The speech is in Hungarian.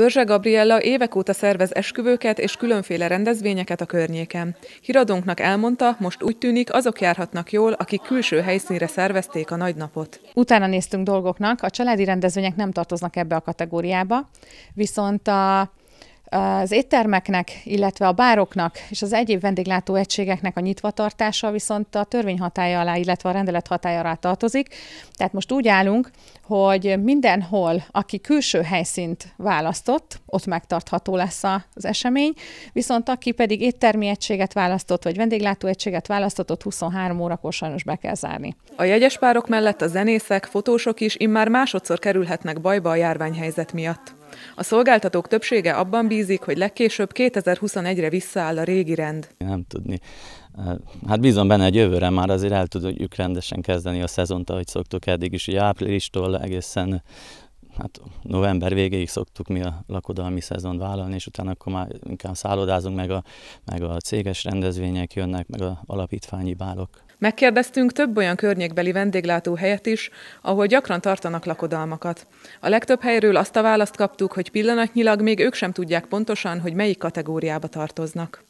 Börzse Gabriella évek óta szervez esküvőket és különféle rendezvényeket a környéken. Híradónknak elmondta, most úgy tűnik, azok járhatnak jól, akik külső helyszínre szervezték a nagy napot. Utána néztünk dolgoknak, a családi rendezvények nem tartoznak ebbe a kategóriába, viszont a az éttermeknek, illetve a bároknak és az egyéb egységeknek a nyitvatartása viszont a törvény hatája alá, illetve a rendelet hatája alá tartozik. Tehát most úgy állunk, hogy mindenhol, aki külső helyszínt választott, ott megtartható lesz az esemény, viszont aki pedig éttermi egységet választott, vagy egységet választott, ott 23 órakor sajnos be kell zárni. A jegyes párok mellett a zenészek, fotósok is immár másodszor kerülhetnek bajba a járványhelyzet miatt. A szolgáltatók többsége abban bízik, hogy legkésőbb 2021-re visszaáll a régi rend. Nem tudni. Eh, hát bízom benne, hogy jövőre már azért el tudjuk rendesen kezdeni a szezont, ahogy szoktuk eddig is, ugye áprilistól egészen hát november végéig szoktuk mi a lakodalmi szezon vállalni, és utána akkor már inkább szállodázunk, meg a, meg a céges rendezvények jönnek, meg a alapítványi bálok. Megkérdeztünk több olyan környékbeli vendéglátó helyet is, ahol gyakran tartanak lakodalmakat. A legtöbb helyről azt a választ kaptuk, hogy pillanatnyilag még ők sem tudják pontosan, hogy melyik kategóriába tartoznak.